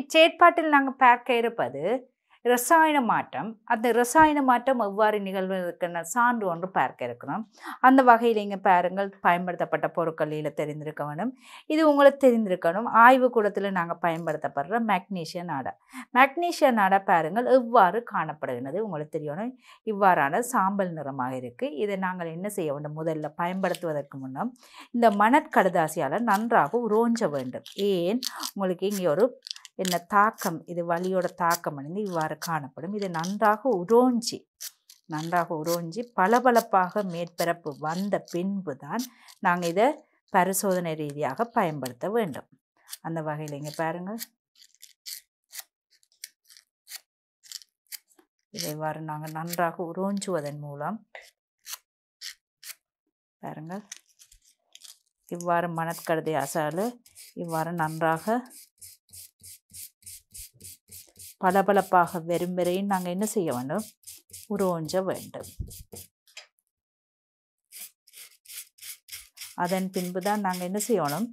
இச்சேற்பாட்டில் நாங்கள் பார்க்க இருப்பது ரசாயன மாற்றம் அந்த ரசாயன மாற்றம் எவ்வாறு நிகழ்வதற்கான சான்று ஒன்று பார்க்க இருக்கிறோம் அந்த வகையில் இங்கே பாருங்கள் பயன்படுத்தப்பட்ட பொருட்களில் தெரிந்திருக்க வேண்டும் இது உங்களுக்கு தெரிந்திருக்கணும் ஆய்வு கூடத்தில் நாங்கள் பயன்படுத்தப்படுற மேக்னீஷிய நாடை மேக்னீஷிய நாடை பாருங்கள் எவ்வாறு காணப்படுகிறது உங்களுக்கு தெரியணும் இவ்வாறான சாம்பல் நிறமாக இருக்குது இதை நாங்கள் என்ன செய்ய வேண்டும் முதல்ல பயன்படுத்துவதற்கு முன்னம் இந்த மணற்கடுதாசியால் நன்றாக உரோஞ்ச வேண்டும் ஏன் உங்களுக்கு இங்கே ஒரு என்ன தாக்கம் இது வலியோட தாக்கம் அடைந்து இவ்வாறு காணப்படும் இது நன்றாக உரோஞ்சி நன்றாக உரோஞ்சி பளபளப்பாக மேற்பரப்பு வந்த பின்பு தான் நாங்கள் இதை பரிசோதனை ரீதியாக பயன்படுத்த வேண்டும் அந்த வகையில் இங்கே பாருங்கள் இதை இவ்வாறு நாங்கள் நன்றாக உறோஞ்சுவதன் மூலம் பாருங்கள் இவ்வாறு மணற்கடதை அசாலு இவ்வாறு நன்றாக பளபளப்பாக வெறும் வரையும் நாங்கள் என்ன செய்ய வேண்டும் உரோஞ்ச வேண்டும் அதன் பின்பு தான் நாங்கள் என்ன செய்யணும்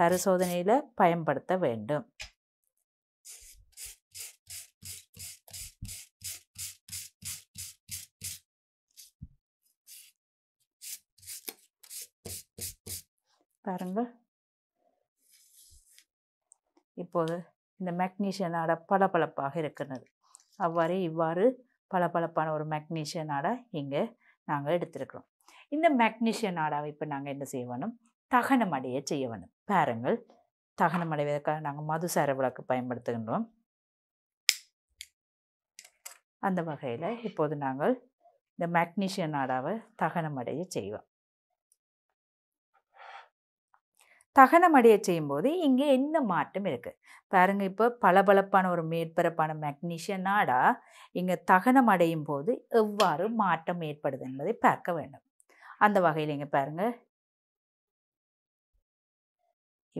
பரிசோதனையில் பயன்படுத்த வேண்டும் பாருங்கள் இப்போது இந்த மெக்னீஷிய நாடை பளபளப்பாக இருக்கிறது அவ்வாறு இவ்வாறு பளபளப்பான ஒரு மெக்னீஷிய நாடை இங்கே நாங்கள் எடுத்திருக்கிறோம் இந்த மெக்னீஷிய நாடாவை இப்போ நாங்கள் என்ன செய்யணும் தகனம் அடைய செய்ய வேணும் பாருங்கள் தகனம் அடைவதற்காக நாங்கள் மதுசார விளக்கு பயன்படுத்துகின்றோம் அந்த வகையில் இப்போது நாங்கள் இந்த மேக்னீஷிய நாடாவை தகனம் அடைய செய்வோம் தகனமடைய செய்யும்போது இங்கே என்ன மாற்றம் இருக்குது பாருங்கள் இப்போ பளபளப்பான ஒரு மேற்பரப்பான மெக்னீஷிய நாடா இங்கே தகனம் அடையும் போது எவ்வாறு மாற்றம் ஏற்படுது என்பதை பார்க்க வேண்டும் அந்த வகையில் இங்கே பாருங்கள்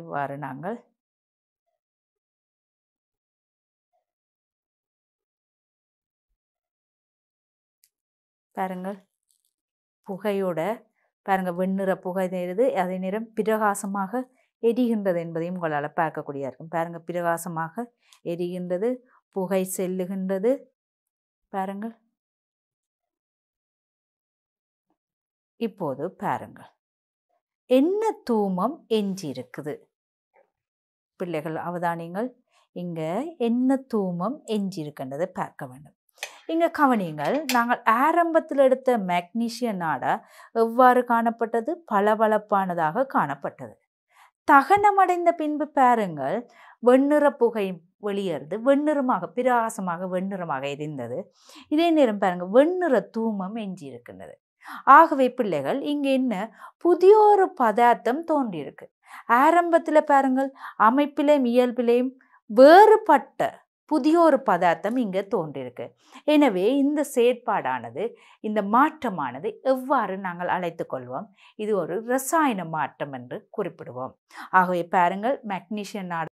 இவ்வாறு நாங்கள் பாருங்கள் புகையோட பாருங்கள் வெண்ணிற புகை தெரியுது அதே நேரம் பிரகாசமாக எரிகின்றது என்பதையும் உங்களால் பார்க்கக்கூடிய இருக்கும் பாருங்கள் பிரகாசமாக எரிகின்றது புகை செல்லுகின்றது பாருங்கள் இப்போது பாருங்கள் என்ன தூமம் எஞ்சி இருக்குது பிள்ளைகள் அவதானியங்கள் இங்கே என்ன தூமம் எஞ்சி பார்க்க வேண்டும் இங்கே கவனியுங்கள் நாங்கள் ஆரம்பத்தில் எடுத்த மெக்னீஷிய நாடா எவ்வாறு காணப்பட்டது பளபளப்பானதாக காணப்பட்டது தகனமடைந்த பின்பு பாருங்கள் வெண்ணிற புகை வெளியேறுது வெண்ணிறமாக பிரகாசமாக வெண்ணிறமாக எரிந்தது இதே நேரம் பாருங்கள் வெண்ணிற தூமம் எஞ்சி இருக்கின்றது ஆகவே பிள்ளைகள் இங்கே என்ன புதிய ஒரு பதார்த்தம் தோன்றியிருக்கு ஆரம்பத்தில் பாருங்கள் அமைப்பிலையும் இயல்பிலையும் வேறுபட்ட புதிய ஒரு பதார்த்தம் இங்கே தோன்றியிருக்கு எனவே இந்த செயற்பாடானது இந்த மாற்றமானது எவ்வாறு நாங்கள் அழைத்து கொள்வோம் இது ஒரு ரசாயன மாற்றம் என்று குறிப்பிடுவோம் ஆகவே பாருங்கள் நாடு